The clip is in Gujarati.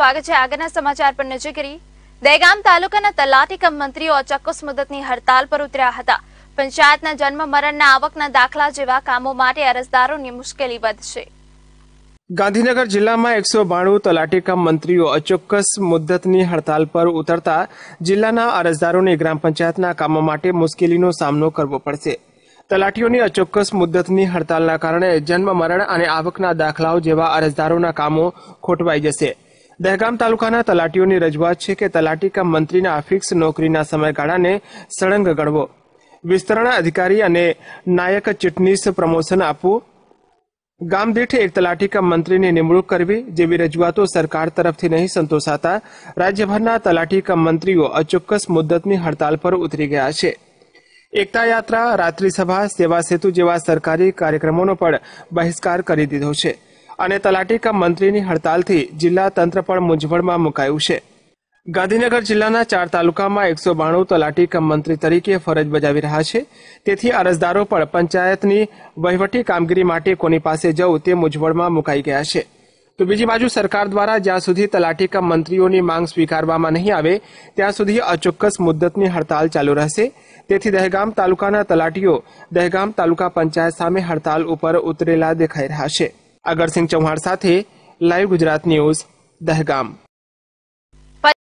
હડતાલ પર ગાંધીનગર જિલ્લામાં એકસો બાણું તલાટીકામ મંત્રીઓ અચોક્કસ મુદ્દતની હડતાલ પર ઉતરતા જિલ્લાના અરજદારોને ગ્રામ પંચાયતના કામો માટે મુશ્કેલીનો સામનો કરવો પડશે તલાટીઓની અચોક્કસ મુદ્દતની હડતાલના કારણે જન્મ મરણ અને આવકના દાખલાઓ જેવા અરજદારોના કામો ખોટવાઈ જશે દહેગામ તાલુકાના તલાટીઓની રજૂઆત છે કે તલાટી મંત્રીના અફિક્સ નોકરીના સમયગાળાને સળંગ ગણવો વિસ્તરણ અધિકારી અને નાયક ચૂંટણીસ પ્રમોશન આપવું ગામ દીઠ એક તલાટી મંત્રીની નિમણૂક કરવી જેવી રજૂઆતો સરકાર તરફથી નહીં સંતોષાતા રાજ્યભરના તલાટી મંત્રીઓ અચોક્કસ મુદ્દતની હડતાલ પર ઉતરી ગયા છે એકતા યાત્રા રાત્રિસભા સેવા સેતુ જેવા સરકારી કાર્યક્રમોનો પણ બહિષ્કાર કરી દીધો છે અને તલાટી મંત્રીની હડતાલથી જિલ્લા તંત્ર પણ મૂંઝવણમાં મુકાયું છે ગાંધીનગર જિલ્લાના ચાર તાલુકામાં એકસો બાણું તલાટી મંત્રી તરીકે ફરજ બજાવી રહ્યા છે તેથી અરજદારો પણ પંચાયતની વહીવટી કામગીરી માટે કોની પાસે જવું તે મૂંઝવણમાં મુકાઈ ગયા છે તો બીજી બાજુ સરકાર દ્વારા જ્યાં સુધી તલાટી મંત્રીઓની માંગ સ્વીકારવામાં નહીં આવે ત્યાં સુધી અચોક્કસ મુદ્દતની હડતાલ ચાલુ રહેશે તેથી દહેગામ તાલુકાના તલાટીઓ દહેગામ તાલુકા પંચાયત સામે હડતાલ ઉપર ઉતરેલા દેખાઈ રહ્યા છે અગરસિંહ ચૌહાણ સાથે લાઈવ ગુજરાત ન્યૂઝ દહેગામ